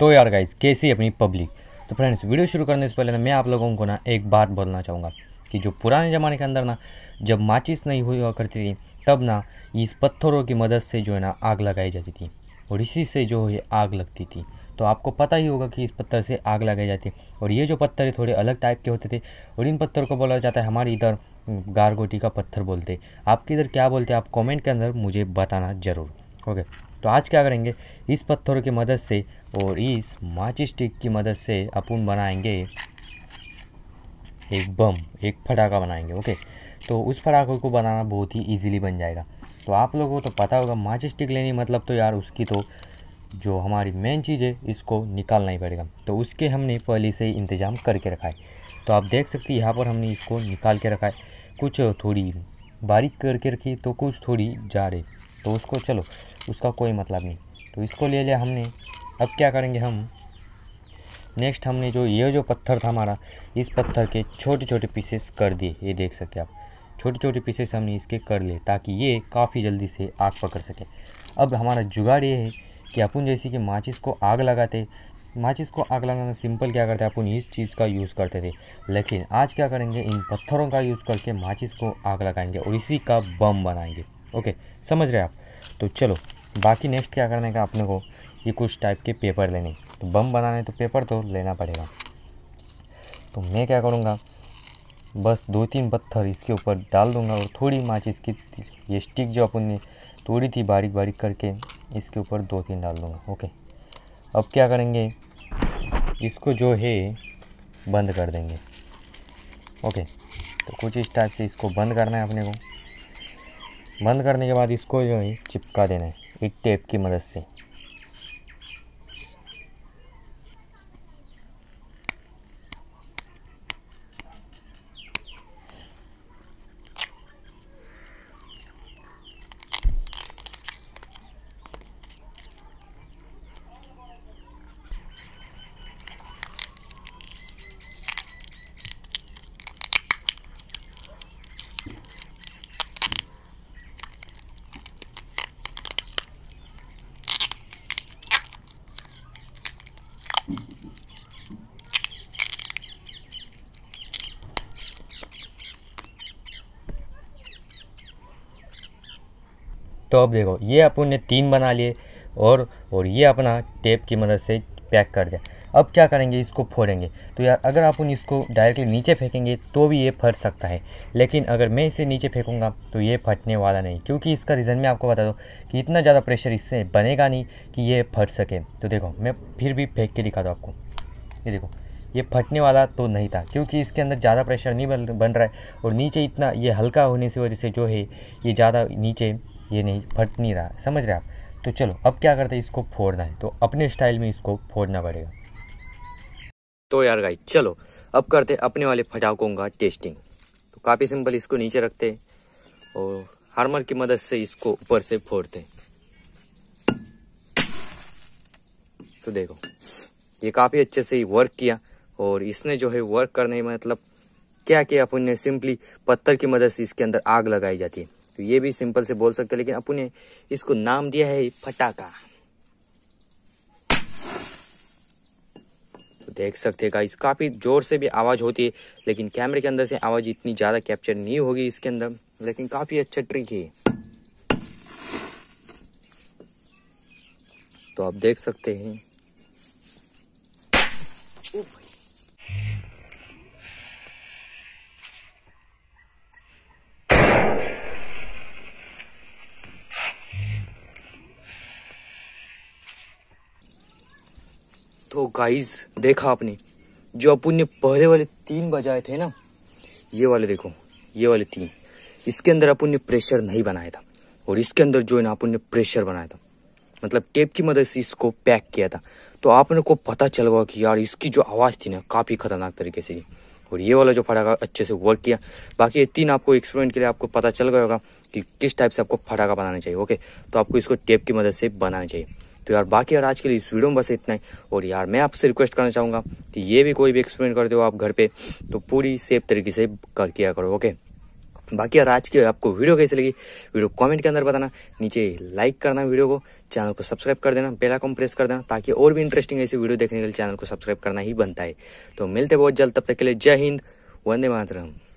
तो यार गाइज कैसी अपनी पब्लिक तो फ्रेंड्स वीडियो शुरू करने से पहले ना मैं आप लोगों को ना एक बात बोलना चाहूँगा कि जो पुराने ज़माने के अंदर ना जब माचिस नहीं हुआ करती थी तब ना इस पत्थरों की मदद से जो है ना आग लगाई जाती थी और इसी से जो है आग लगती थी तो आपको पता ही होगा कि इस पत्थर से आग लगाई जाती है और ये जो पत्थर है थोड़े अलग टाइप के होते थे और इन पत्थर को बोला जाता है हमारे इधर गारगोटी का पत्थर बोलते आपके इधर क्या बोलते हैं आप कमेंट के अंदर मुझे बताना ज़रूर ओके तो आज क्या करेंगे इस पत्थर की मदद से और इस माची स्टिक की मदद से अपन बनाएंगे एक बम एक फटाखा बनाएंगे ओके तो उस फटाखे को बनाना बहुत ही इजीली बन जाएगा तो आप लोगों को तो पता होगा माची स्टिक लेनी मतलब तो यार उसकी तो जो हमारी मेन चीज़ है इसको निकालना ही पड़ेगा तो उसके हमने पहले से इंतज़ाम करके रखा है तो आप देख सकते हैं यहाँ पर हमने इसको निकाल के रखा है कुछ थोड़ी बारीक करके रखी तो कुछ थोड़ी जाड़े तो उसको चलो उसका कोई मतलब नहीं तो इसको ले लिया हमने अब क्या करेंगे हम नेक्स्ट हमने जो ये जो पत्थर था हमारा इस पत्थर के छोटे छोटे पीसेस कर दिए ये देख सकते आप छोटे छोटे पीसेस हमने इसके कर लिए ताकि ये काफ़ी जल्दी से आग पकड़ सके अब हमारा जुगाड़ ये है कि अपन जैसे कि माचिस को आग लगाते माचिस को आग लगाना सिंपल क्या करते अपन इस चीज़ का यूज़ करते थे लेकिन आज क्या करेंगे इन पत्थरों का यूज़ करके माचिस को आग लगाएंगे और इसी का बम बनाएंगे ओके समझ रहे आप तो चलो बाकी नेक्स्ट क्या करने का अपने को ये कुछ टाइप के पेपर लेने तो बम बनाने तो पेपर तो लेना पड़ेगा तो मैं क्या करूँगा बस दो तीन पत्थर इसके ऊपर डाल दूंगा और थोड़ी माचिस की ये स्टिक जो अपन ने थोड़ी थी बारीक बारीक करके इसके ऊपर दो तीन डाल दूंगा ओके अब क्या करेंगे इसको जो है बंद कर देंगे ओके तो कुछ इस टाइप से इसको बंद करना है अपने को बंद करने के बाद इसको जो है चिपका देना है एक टेप की मदद से तो अब देखो ये अपन ने तीन बना लिए और और ये अपना टेप की मदद से पैक कर दिया अब क्या करेंगे इसको फोड़ेंगे तो यार अगर आप उन इसको डायरेक्टली नीचे फेंकेंगे तो भी ये फट सकता है लेकिन अगर मैं इसे नीचे फेंकूँगा तो ये फटने वाला नहीं क्योंकि इसका रीज़न मैं आपको बता दूँ कि इतना ज़्यादा प्रेशर इससे बनेगा नहीं कि ये फट सके तो देखो मैं फिर भी फेंक के दिखा दूँ आपको ये देखो ये फटने वाला तो नहीं था क्योंकि इसके अंदर ज़्यादा प्रेशर नहीं बन बन रहा है और नीचे इतना ये हल्का होने से वजह से जो है ये ज़्यादा नीचे ये नहीं फट नहीं रहा समझ रहे आप तो चलो अब क्या करते हैं इसको फोड़ना है तो अपने स्टाइल में इसको फोड़ना पड़ेगा तो यार गाई चलो अब करते अपने वाले फटाकों का टेस्टिंग तो काफ़ी सिंपल इसको नीचे रखते और हार्मर की मदद से इसको ऊपर से फोड़ते तो देखो ये काफ़ी अच्छे से ही वर्क किया और इसने जो है वर्क करने में मतलब क्या किया अपन ने सिंपली पत्थर की मदद से इसके अंदर आग लगाई जाती है तो ये भी सिंपल से बोल सकते हैं लेकिन अपन ने इसको नाम दिया है फटाका देख सकते हैं गाइस काफ़ी ज़ोर से भी आवाज़ होती है लेकिन कैमरे के अंदर से आवाज़ इतनी ज़्यादा कैप्चर नहीं होगी इसके अंदर लेकिन काफ़ी अच्छा ट्रिक है तो आप देख सकते हैं तो गाइस देखा आपने जो अपन ने पहले वाले तीन बजाए थे ना ये वाले देखो ये वाले तीन इसके अंदर अपन ने प्रेशर नहीं बनाया था और इसके अंदर जो है ना अपन ने प्रेशर बनाया था मतलब टेप की मदद से इसको पैक किया था तो आपने को पता चल गया कि यार इसकी जो आवाज़ थी ना काफ़ी खतरनाक तरीके से और ये वाला जो फटाखा अच्छे से वर्क किया बाकी ये तीन आपको एक्सपेरिमेंट के लिए आपको पता चल गया होगा कि किस टाइप से आपको फटाखा बनाना चाहिए ओके तो आपको इसको टेप की मदद से बनाना चाहिए तो यार बाकी यार आज के लिए इस वीडियो में बस इतना ही और यार मैं आपसे रिक्वेस्ट करना चाहूँगा कि ये भी कोई भी एक्सपेरिमेंट करते हो आप घर पे तो पूरी सेफ तरीके से कर किया करो ओके बाकी यार आज की आपको वीडियो कैसी लगी वीडियो कमेंट के अंदर बताना नीचे लाइक करना वीडियो को चैनल को सब्सक्राइब कर देना बेल आइकन प्रेस कर देना ताकि और भी इंटरेस्टिंग ऐसी वीडियो देखने के लिए चैनल को सब्सक्राइब करना ही बनता है तो मिलते बहुत जल्द तब तक के लिए जय हिंद वंदे मातरम